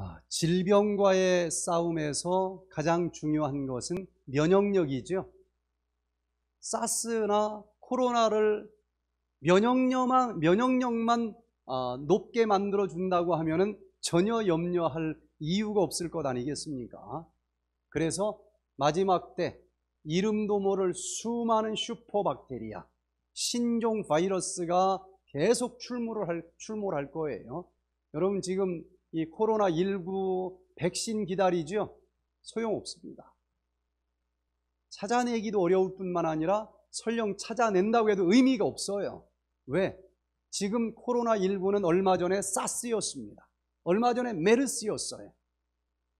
아, 질병과의 싸움에서 가장 중요한 것은 면역력이죠. 사스나 코로나를 면역력만, 면역력만 아, 높게 만들어준다고 하면 전혀 염려할 이유가 없을 것 아니겠습니까? 그래서 마지막 때 이름도 모를 수많은 슈퍼박테리아, 신종 바이러스가 계속 출몰을 할, 출몰할 거예요. 여러분 지금 이 코로나19 백신 기다리죠? 소용없습니다. 찾아내기도 어려울 뿐만 아니라 설령 찾아낸다고 해도 의미가 없어요. 왜? 지금 코로나19는 얼마 전에 사스였습니다. 얼마 전에 메르스였어요.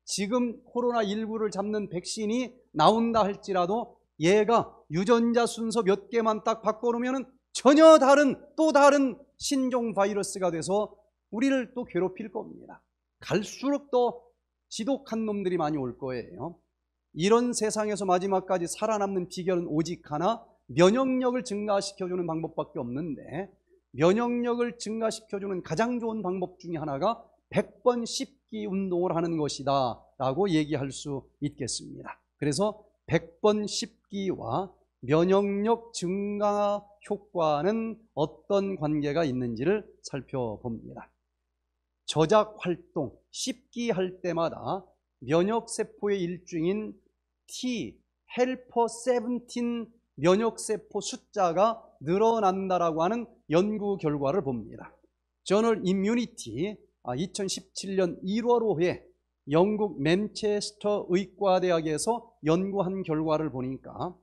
지금 코로나19를 잡는 백신이 나온다 할지라도 얘가 유전자 순서 몇 개만 딱 바꿔놓으면 전혀 다른 또 다른 신종 바이러스가 돼서 우리를 또 괴롭힐 겁니다. 갈수록 더 지독한 놈들이 많이 올 거예요. 이런 세상에서 마지막까지 살아남는 비결은 오직 하나 면역력을 증가시켜주는 방법밖에 없는데 면역력을 증가시켜주는 가장 좋은 방법 중에 하나가 100번 씹기 운동을 하는 것이다 라고 얘기할 수 있겠습니다. 그래서 100번 씹기와 면역력 증가 효과는 어떤 관계가 있는지를 살펴봅니다. 저작 활동, 씹기 할 때마다 면역세포의 일종인 T 헬퍼 17 면역세포 숫자가 늘어난다라고 하는 연구 결과를 봅니다. 저널 임뮤니티 2017년 1월호에 영국 맨체스터 의과대학에서 연구한 결과를 보니까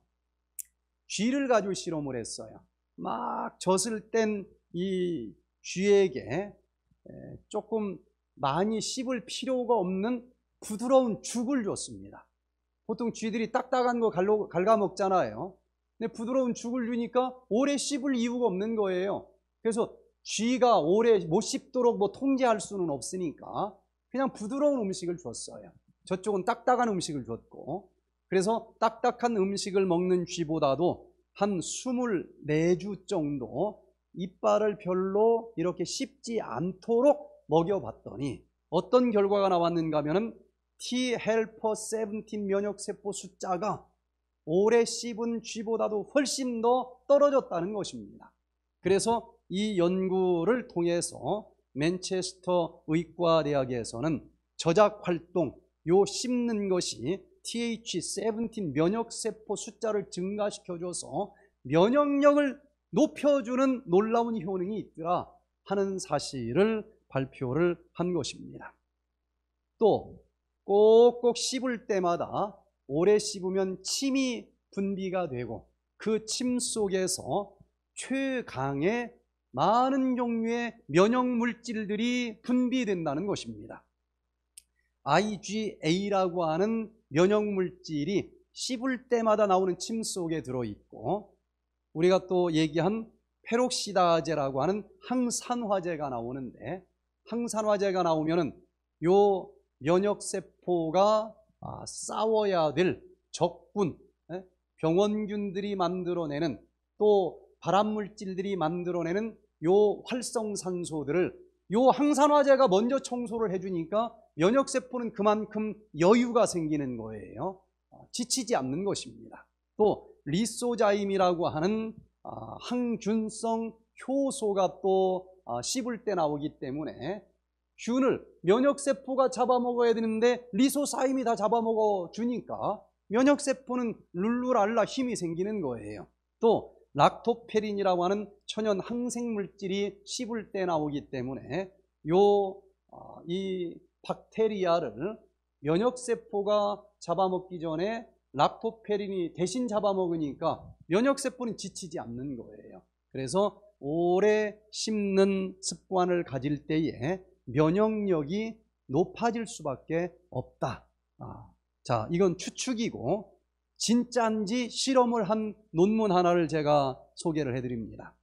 쥐를 가지고 실험을 했어요. 막 젖을 뗀이 쥐에게 조금 많이 씹을 필요가 없는 부드러운 죽을 줬습니다. 보통 쥐들이 딱딱한 거 갈로, 갉아먹잖아요. 근데 부드러운 죽을 주니까 오래 씹을 이유가 없는 거예요. 그래서 쥐가 오래 못 씹도록 뭐 통제할 수는 없으니까 그냥 부드러운 음식을 줬어요. 저쪽은 딱딱한 음식을 줬고 그래서 딱딱한 음식을 먹는 쥐보다도 한 24주 정도 이빨을 별로 이렇게 씹지 않도록 먹여봤더니 어떤 결과가 나왔는가 하면은 T 헬퍼 17 면역세포 숫자가 오래 씹은 쥐보다도 훨씬 더 떨어졌다는 것입니다. 그래서 이 연구를 통해서 맨체스터 의과대학에서는 저작 활동, 요 씹는 것이 TH17 면역세포 숫자를 증가시켜줘서 면역력을 높여주는 놀라운 효능이 있더라 하는 사실을 발표를 한 것입니다. 또 꼭꼭 씹을 때마다 오래 씹으면 침이 분비가 되고 그 침 속에서 최강의 많은 종류의 면역 물질들이 분비된다는 것입니다. IgA라고 하는 면역 물질이 씹을 때마다 나오는 침 속에 들어 있고 우리가 또 얘기한 페록시다제라고 하는 항산화제가 나오는데 항산화제가 나오면은 요 면역 세포가 아, 싸워야 될적군 예? 병원균들이 만들어내는 또 발암물질들이 만들어내는 요 활성산소들을 요 항산화제가 먼저 청소를 해주니까 면역세포는 그만큼 여유가 생기는 거예요 어, 지치지 않는 것입니다 또 리소자임이라고 하는 아, 항균성 효소가 또 아, 씹을 때 나오기 때문에 균을 면역세포가 잡아먹어야 되는데 리소사임이 다 잡아먹어 주니까 면역세포는 룰루랄라 힘이 생기는 거예요 또 락토페린이라고 하는 천연 항생물질이 씹을 때 나오기 때문에 요, 아, 이 박테리아를 면역세포가 잡아먹기 전에 락토페린이 대신 잡아먹으니까 면역세포는 지치지 않는 거예요. 그래서 오래 씹는 습관을 가질 때에 면역력이 높아질 수밖에 없다. 아, 자, 이건 추측이고 진짜인지 실험을 한 논문 하나를 제가 소개를 해드립니다.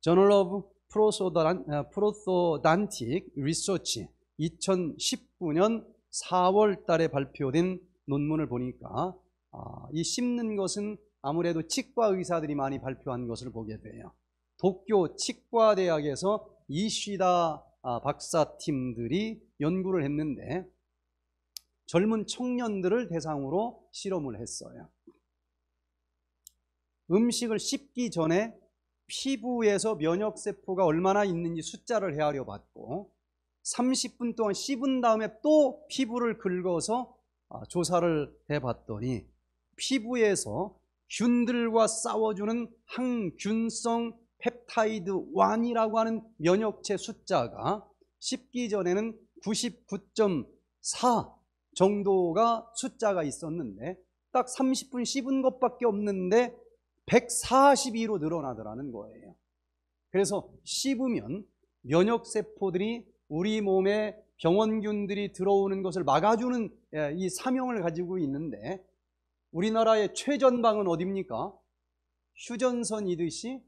Journal of p r o s o d o n 아, t i c Research 2019년 4월 달에 발표된 논문을 보니까 아, 이 씹는 것은 아무래도 치과 의사들이 많이 발표한 것을 보게 돼요. 도쿄 치과대학에서 이시다 아, 박사팀들이 연구를 했는데 젊은 청년들을 대상으로 실험을 했어요. 음식을 씹기 전에 피부에서 면역세포가 얼마나 있는지 숫자를 헤아려 봤고 30분 동안 씹은 다음에 또 피부를 긁어서 어, 조사를 해봤더니 피부에서 균들과 싸워주는 항균성 펩타이드 1이라고 하는 면역체 숫자가 씹기 전에는 99.4 정도가 숫자가 있었는데 딱 30분 씹은 것밖에 없는데 142로 늘어나더라는 거예요. 그래서 씹으면 면역세포들이 우리 몸에 병원균들이 들어오는 것을 막아주는 예, 이 사명을 가지고 있는데 우리나라의 최전방은 어딥니까 휴전선이듯이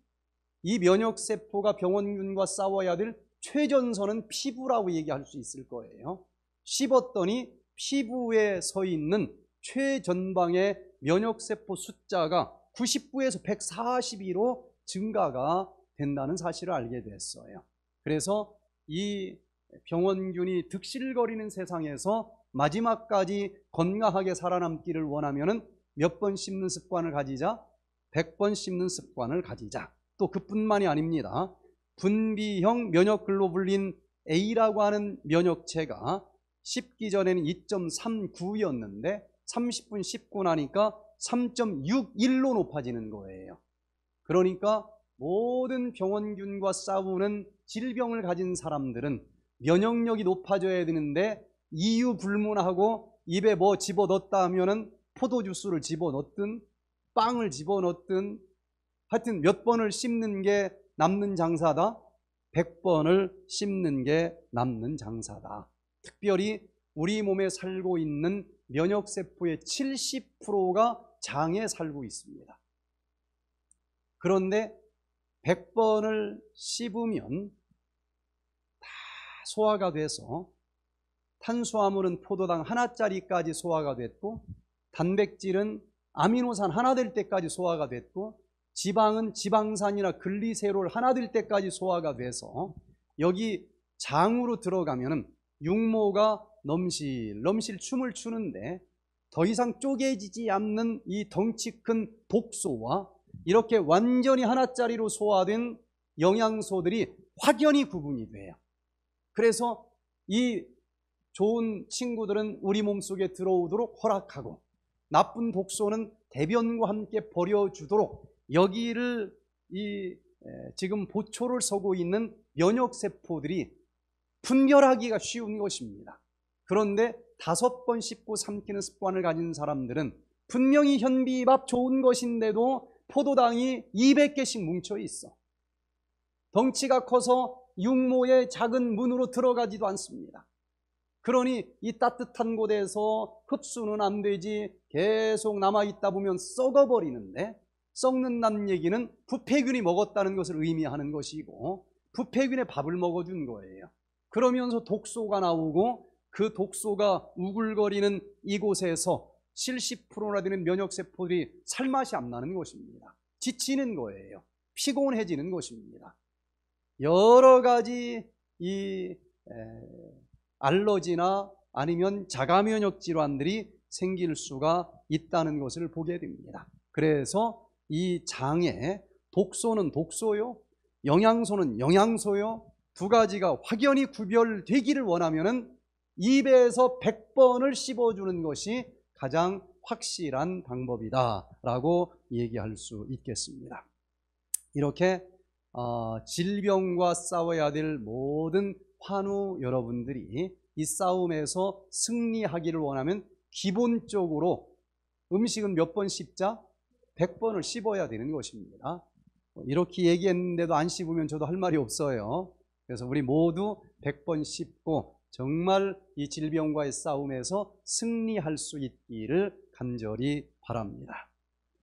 이 면역세포가 병원균과 싸워야 될 최전선은 피부라고 얘기할 수 있을 거예요. 씹었더니 피부에 서 있는 최전방의 면역세포 숫자가 99에서 142로 증가가 된다는 사실을 알게 됐어요. 그래서 이 병원균이 득실거리는 세상에서 마지막까지 건강하게 살아남기를 원하면 몇 번 씹는 습관을 가지자 100번 씹는 습관을 가지자 또 그뿐만이 아닙니다 분비형 면역글로불린 A라고 하는 면역체가 씹기 전에는 2.39였는데 30분 씹고 나니까 3.61로 높아지는 거예요 그러니까 모든 병원균과 싸우는 질병을 가진 사람들은 면역력이 높아져야 되는데 이유 불문하고 입에 뭐 집어넣었다 하면은 포도주스를 집어넣든 빵을 집어넣든 하여튼 몇 번을 씹는 게 남는 장사다 100번을 씹는 게 남는 장사다 특별히 우리 몸에 살고 있는 면역세포의 70%가 장에 살고 있습니다 그런데 100번을 씹으면 소화가 돼서 탄수화물은 포도당 하나짜리까지 소화가 됐고 단백질은 아미노산 하나 될 때까지 소화가 됐고 지방은 지방산이나 글리세롤 하나 될 때까지 소화가 돼서 여기 장으로 들어가면 육모가 넘실 넘실 춤을 추는데 더 이상 쪼개지지 않는 이 덩치 큰 독소와 이렇게 완전히 하나짜리로 소화된 영양소들이 확연히 구분이 돼요. 그래서 이 좋은 친구들은 우리 몸속에 들어오도록 허락하고 나쁜 독소는 대변과 함께 버려주도록 여기를 이 지금 보초를 서고 있는 면역 세포들이 분별하기가 쉬운 것입니다. 그런데 다섯 번 씹고 삼키는 습관을 가진 사람들은 분명히 현비밥 좋은 것인데도 포도당이 200개씩 뭉쳐 있어. 덩치가 커서 육모의 작은 문으로 들어가지도 않습니다. 그러니 이 따뜻한 곳에서 흡수는 안 되지 계속 남아있다 보면 썩어버리는데 썩는 남 얘기는 부패균이 먹었다는 것을 의미하는 것이고 부패균의 밥을 먹어준 거예요. 그러면서 독소가 나오고 그 독소가 우글거리는 이곳에서 70%나 되는 면역세포들이 살맛이 안 나는 것입니다. 지치는 거예요. 피곤해지는 것입니다. 여러 가지 이 알러지나 아니면 자가면역 질환들이 생길 수가 있다는 것을 보게 됩니다. 그래서 이 장에 독소는 독소요, 영양소는 영양소요. 두 가지가 확연히 구별되기를 원하면은 입에서 100번을 씹어주는 것이 가장 확실한 방법이다라고 얘기할 수 있겠습니다. 이렇게 어, 질병과 싸워야 될 모든 환우 여러분들이 이 싸움에서 승리하기를 원하면 기본적으로 음식은 몇 번 씹자? 100번을 씹어야 되는 것입니다. 뭐 이렇게 얘기했는데도 안 씹으면 저도 할 말이 없어요. 그래서 우리 모두 100번 씹고 정말 이 질병과의 싸움에서 승리할 수 있기를 간절히 바랍니다.